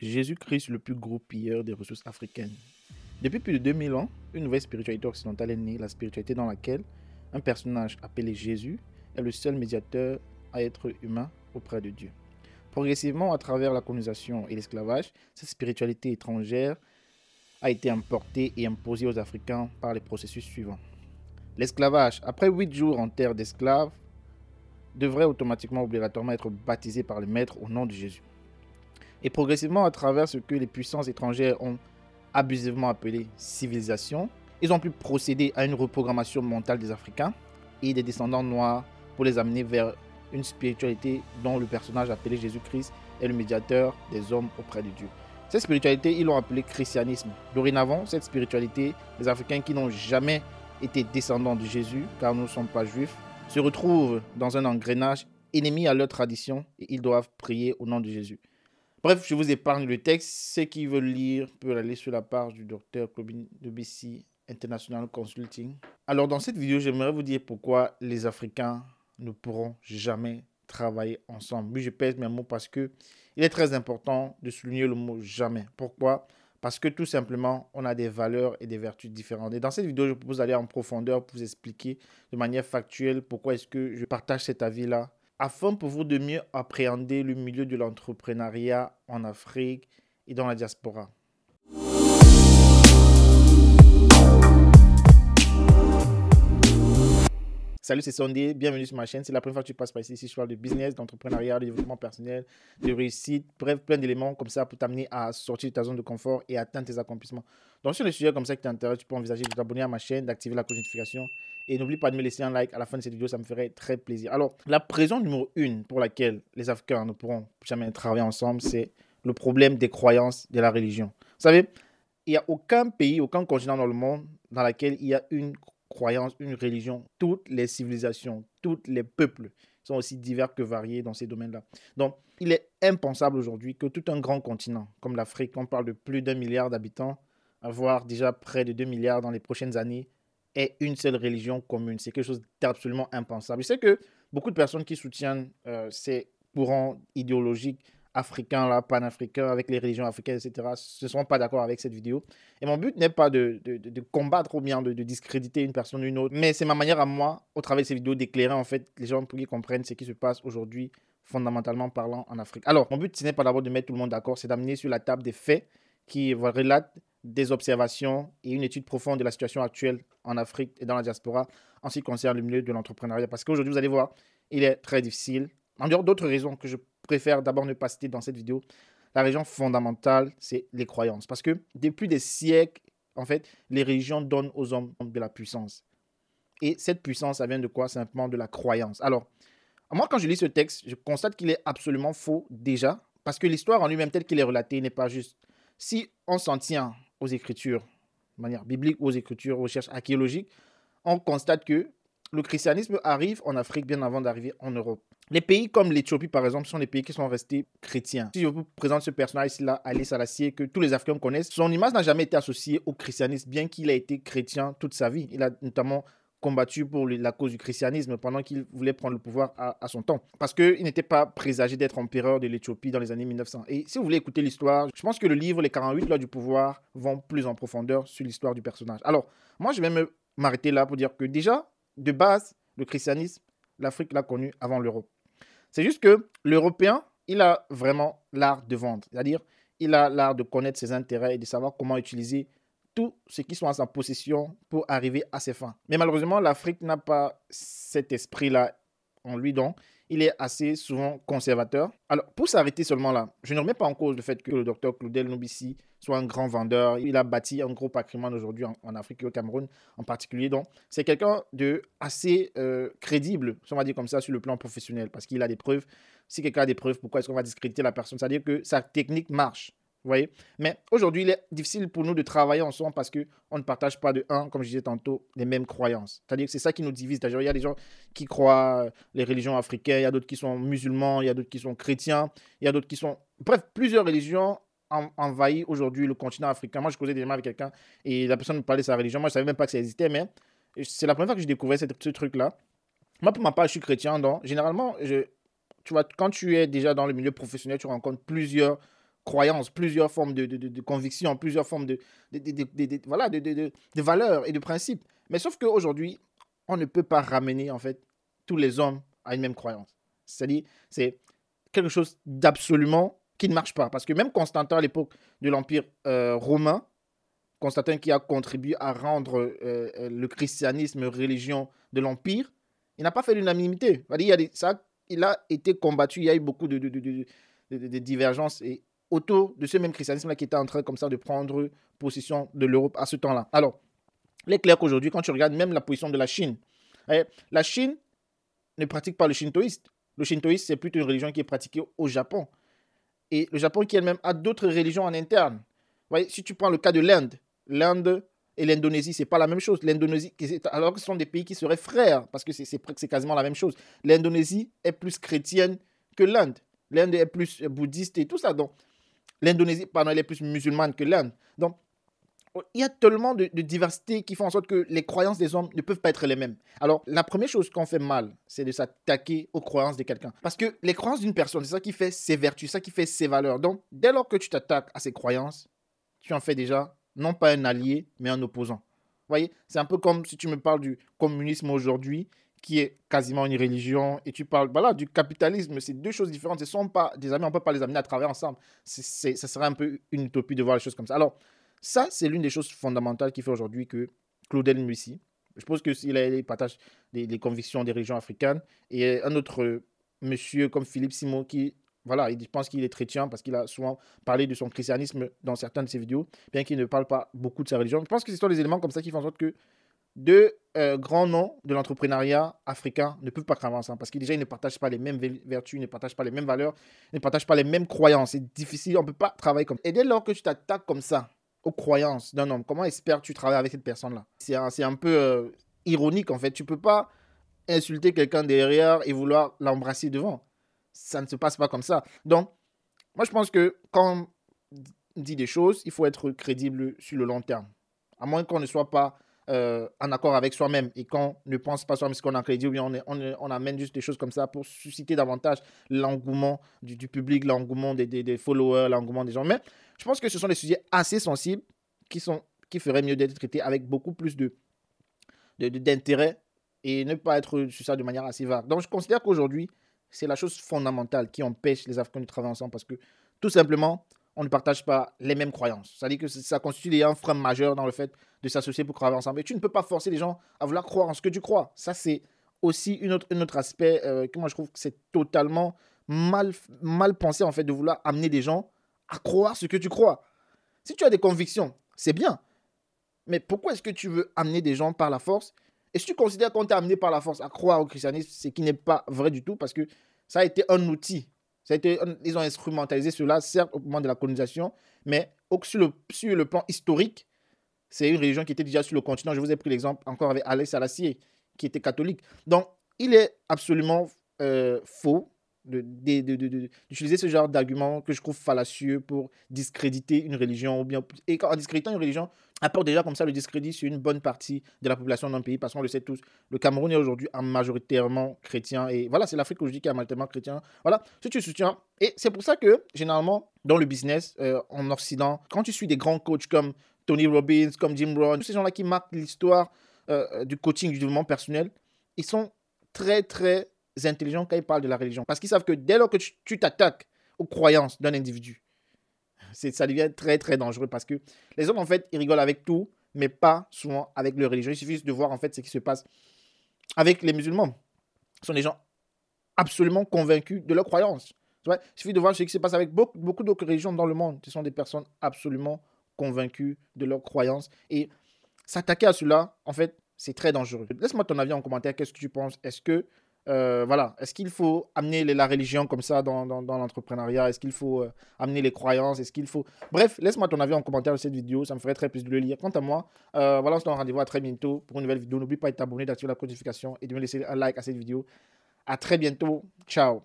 Jésus-Christ, le plus gros pilleur des ressources africaines. Depuis plus de 2000 ans, une nouvelle spiritualité occidentale est née, la spiritualité dans laquelle un personnage appelé Jésus est le seul médiateur à être humain auprès de Dieu. Progressivement, à travers la colonisation et l'esclavage, cette spiritualité étrangère a été importée et imposée aux Africains par les processus suivants. L'esclavage, après 8 jours en terre d'esclaves, devrait automatiquement obligatoirement être baptisé par le Maître au nom de Jésus. Et progressivement, à travers ce que les puissances étrangères ont abusivement appelé civilisation, ils ont pu procéder à une reprogrammation mentale des Africains et des descendants noirs pour les amener vers une spiritualité dont le personnage appelé Jésus-Christ est le médiateur des hommes auprès de Dieu. Cette spiritualité, ils l'ont appelée christianisme. Dorénavant, cette spiritualité, les Africains qui n'ont jamais été descendants de Jésus, car nous ne sommes pas juifs, se retrouvent dans un engrenage ennemi à leur tradition et ils doivent prier au nom de Jésus. Bref, je vous épargne le texte. Ceux qui veulent lire peuvent aller sur la page du docteur de Bessie International Consulting. Alors, dans cette vidéo, j'aimerais vous dire pourquoi les Africains ne pourront jamais travailler ensemble. Mais je pèse mes mots parce que il est très important de souligner le mot jamais. Pourquoi Parce que tout simplement, on a des valeurs et des vertus différentes. Et dans cette vidéo, je propose d'aller en profondeur pour vous expliquer de manière factuelle pourquoi est-ce que je partage cet avis-là afin pour vous de mieux appréhender le milieu de l'entrepreneuriat en Afrique et dans la diaspora. Salut, c'est Sondé, bienvenue sur ma chaîne. C'est la première fois que tu passes par ici. Si je parle de business, d'entrepreneuriat, de développement personnel, de réussite, bref, plein d'éléments comme ça pour t'amener à sortir de ta zone de confort et atteindre tes accomplissements. Donc, sur les sujets comme ça qui t'intéressent, tu peux envisager de t'abonner à ma chaîne, d'activer la cloche de notification et n'oublie pas de me laisser un like à la fin de cette vidéo, ça me ferait très plaisir. Alors, la raison numéro une pour laquelle les Africains ne pourront jamais travailler ensemble, c'est le problème des croyances de la religion. Vous savez, il n'y a aucun pays, aucun continent dans le monde dans lequel il y a une croyance, une religion. Toutes les civilisations, tous les peuples sont aussi divers que variés dans ces domaines-là. Donc, il est impensable aujourd'hui que tout un grand continent comme l'Afrique, on parle de plus d'un milliard d'habitants, avoir déjà près de 2 milliards dans les prochaines années, ait une seule religion commune. C'est quelque chose d'absolument impensable. Je sais que beaucoup de personnes qui soutiennent euh, ces courants idéologiques africains, là, panafricains, avec les religions africaines, etc., ne sont pas d'accord avec cette vidéo. Et mon but n'est pas de, combattre ou bien de, discréditer une personne ou une autre, mais c'est ma manière à moi, au travers de ces vidéos, d'éclairer en fait les gens pour qu'ils comprennent ce qui se passe aujourd'hui, fondamentalement parlant, en Afrique. Alors, mon but, ce n'est pas d'abord de mettre tout le monde d'accord, c'est d'amener sur la table des faits qui relatent des observations et une étude profonde de la situation actuelle en Afrique et dans la diaspora en ce qui concerne le milieu de l'entrepreneuriat. Parce qu'aujourd'hui, vous allez voir, il est très difficile, en dehors d'autres raisons que je préfère d'abord ne pas citer dans cette vidéo, la région fondamentale, c'est les croyances. Parce que depuis des siècles, en fait, les religions donnent aux hommes de la puissance. Et cette puissance, ça vient de quoi Simplement de la croyance. Alors, moi, quand je lis ce texte, je constate qu'il est absolument faux déjà, parce que l'histoire en lui-même telle qu'il est relatée n'est pas juste. Si on s'en tient aux Écritures, de manière biblique, aux Écritures, aux recherches archéologiques, on constate que le christianisme arrive en Afrique bien avant d'arriver en Europe. Les pays comme l'Éthiopie, par exemple, sont les pays qui sont restés chrétiens. Si je vous présente ce personnage-là, Ali Salassier, que tous les Africains connaissent, son image n'a jamais été associée au christianisme, bien qu'il ait été chrétien toute sa vie. Il a notamment combattu pour la cause du christianisme pendant qu'il voulait prendre le pouvoir à, son temps. Parce qu'il n'était pas présagé d'être empereur de l'Éthiopie dans les années 1900. Et si vous voulez écouter l'histoire, je pense que le livre Les 48 lois du pouvoir vont plus en profondeur sur l'histoire du personnage. Alors, moi, je vais me m'arrêter là pour dire que déjà, de base, le christianisme, l'Afrique l'a connu avant l'Europe. C'est juste que l'Européen, il a vraiment l'art de vendre. C'est-à-dire, il a l'art de connaître ses intérêts et de savoir comment utiliser tout ce qui est en sa possession pour arriver à ses fins. Mais malheureusement, l'Afrique n'a pas cet esprit-là en lui, donc il est assez souvent conservateur. Alors, pour s'arrêter seulement là, je ne remets pas en cause le fait que le docteur Claudel Nobissi soit un grand vendeur. Il a bâti un gros patrimoine aujourd'hui en, Afrique et au Cameroun en particulier. Donc, c'est quelqu'un de assez euh, crédible, si on va dire comme ça, sur le plan professionnel, parce qu'il a des preuves. Si quelqu'un a des preuves, pourquoi est-ce qu'on va discréditer la personne C'est-à-dire que sa technique marche. Mais aujourd'hui, il est difficile pour nous de travailler ensemble parce qu'on ne partage pas de un, comme je disais tantôt, les mêmes croyances. C'est-à-dire que c'est ça qui nous divise. il y a des gens qui croient euh, les religions africaines, il y a d'autres qui sont musulmans, il y a d'autres qui sont chrétiens, il y a d'autres qui sont... Bref, plusieurs religions envahissent aujourd'hui le continent africain. Moi, je causais des gens avec quelqu'un et la personne me parlait de sa religion. Moi, je ne savais même pas que ça existait, mais c'est la première fois que je découvrais ce, truc-là. Moi, pour ma part, je suis chrétien, donc généralement, je, tu vois, quand tu es déjà dans le milieu professionnel, tu rencontres plusieurs croyances, plusieurs formes de, de, de, convictions, plusieurs formes de, voilà, de, valeurs et de principes. Mais sauf qu'aujourd'hui, on ne peut pas ramener en fait tous les hommes à une même croyance. C'est-à-dire, c'est quelque chose d'absolument qui ne marche pas. Parce que même Constantin, à l'époque de l'Empire romain, Constantin qui a contribué à rendre le christianisme religion de l'Empire, il n'a pas fait l'unanimité. Il, a, ça, il a été combattu, il y a eu beaucoup de, de, de, de divergences et autour de ce même christianisme-là qui était en train comme ça de prendre possession de l'Europe à ce temps-là. Alors, il est clair qu'aujourd'hui, quand tu regardes même la position de la Chine, eh, la Chine ne pratique pas le shintoïste. Le shintoïste, c'est plutôt une religion qui est pratiquée au Japon. Et le Japon qui elle-même a d'autres religions en interne. si tu prends le cas de l'Inde, l'Inde et l'Indonésie, c'est pas la même chose. L'Indonésie, alors que ce sont des pays qui seraient frères, parce que c'est quasiment la même chose. L'Indonésie est plus chrétienne que l'Inde. L'Inde est plus bouddhiste et tout ça. Donc, L'Indonésie, pardon, elle est plus musulmane que l'Inde. Donc, il y a tellement de, diversité qui font en sorte que les croyances des hommes ne peuvent pas être les mêmes. Alors, la première chose qu'on fait mal, c'est de s'attaquer aux croyances de quelqu'un. Parce que les croyances d'une personne, c'est ça qui fait ses vertus, ça qui fait ses valeurs. Donc, dès lors que tu t'attaques à ses croyances, tu en fais déjà non pas un allié, mais un opposant. Vous voyez, c'est un peu comme si tu me parles du communisme aujourd'hui qui est quasiment une religion, et tu parles voilà, du capitalisme, c'est deux choses différentes. Ce sont pas des amis, on ne peut pas les amener à travailler ensemble. C'est, ça serait un peu une utopie de voir les choses comme ça. Alors, ça, c'est l'une des choses fondamentales qui fait aujourd'hui que Claudel Mussi, je pense qu'il partage les, convictions des religions africaines, et un autre monsieur comme Philippe Simon qui. Voilà, il pense qu'il est chrétien parce qu'il a souvent parlé de son christianisme dans certaines de ses vidéos, bien qu'il ne parle pas beaucoup de sa religion. Je pense que ce sont des éléments comme ça qui font en sorte que deux euh, grands noms de l'entrepreneuriat africain ne peuvent pas craindre ensemble parce qu'ils déjà, ne partagent pas les mêmes vertus, ils ne partagent pas les mêmes valeurs, ils ne partagent pas les mêmes croyances. C'est difficile, on ne peut pas travailler comme ça. Et dès lors que tu t'attaques comme ça aux croyances d'un homme, comment espères-tu travailler avec cette personne-là C'est un, peu euh, ironique en fait. Tu ne peux pas insulter quelqu'un derrière et vouloir l'embrasser devant. Ça ne se passe pas comme ça. Donc, moi, je pense que quand on dit des choses, il faut être crédible sur le long terme. À moins qu'on ne soit pas euh, en accord avec soi-même et qu'on ne pense pas soi-même ce qu'on a crédit, ou on, on, amène juste des choses comme ça pour susciter davantage l'engouement du, public, l'engouement des, followers, l'engouement des gens. Mais je pense que ce sont des sujets assez sensibles qui, sont, qui feraient mieux d'être traités avec beaucoup plus de, d'intérêt et ne pas être sur ça de manière assez vague. Donc je considère qu'aujourd'hui, c'est la chose fondamentale qui empêche les Africains de travailler ensemble parce que tout simplement, on ne partage pas les mêmes croyances. Ça dit que ça constitue un frein majeur dans le fait de s'associer pour croire ensemble. Et tu ne peux pas forcer les gens à vouloir croire en ce que tu crois. Ça, c'est aussi un autre, autre aspect euh, que moi, je trouve que c'est totalement mal, mal pensé, en fait, de vouloir amener des gens à croire ce que tu crois. Si tu as des convictions, c'est bien. Mais pourquoi est-ce que tu veux amener des gens par la force Et si tu considères qu'on t'a amené par la force à croire au christianisme, ce qui n'est pas vrai du tout, parce que ça a été un outil ils ont instrumentalisé cela, certes, au moment de la colonisation, mais sur le, le plan historique, c'est une religion qui était déjà sur le continent. Je vous ai pris l'exemple encore avec Alex Alassier, qui était catholique. Donc, il est absolument euh, faux d'utiliser ce genre d'argument que je trouve fallacieux pour discréditer une religion ou bien et en discréditant une religion apporte déjà comme ça le discrédit sur une bonne partie de la population d'un pays parce qu'on le sait tous le Cameroun est aujourd'hui majoritairement chrétien et voilà c'est l'Afrique aujourd'hui qui est majoritairement chrétien voilà si tu soutiens et c'est pour ça que généralement dans le business euh, en Occident quand tu suis des grands coachs comme Tony Robbins comme Jim Rohn tous ces gens là qui marquent l'histoire euh, euh, du coaching du développement personnel ils sont très très intelligents quand ils parlent de la religion. Parce qu'ils savent que dès lors que tu t'attaques aux croyances d'un individu, ça devient très, très dangereux. Parce que les hommes, en fait, ils rigolent avec tout, mais pas souvent avec leur religion. Il suffit de voir, en fait, ce qui se passe avec les musulmans. Ce sont des gens absolument convaincus de leur croyance. Il suffit de voir ce qui se passe avec beaucoup, beaucoup d'autres religions dans le monde. Ce sont des personnes absolument convaincues de leur croyance. Et s'attaquer à cela, en fait, c'est très dangereux. Laisse-moi ton avis en commentaire. Qu'est-ce que tu penses Est-ce que euh, voilà, est-ce qu'il faut amener la religion comme ça dans, l'entrepreneuriat Est-ce qu'il faut euh, amener les croyances Est-ce qu'il faut... Bref, laisse-moi ton avis en commentaire de cette vidéo, ça me ferait très plaisir de le lire. Quant à moi, euh, voilà, on se donne rendez-vous à très bientôt pour une nouvelle vidéo. N'oublie pas de t'abonner, d'activer la notification et de me laisser un like à cette vidéo. À très bientôt, ciao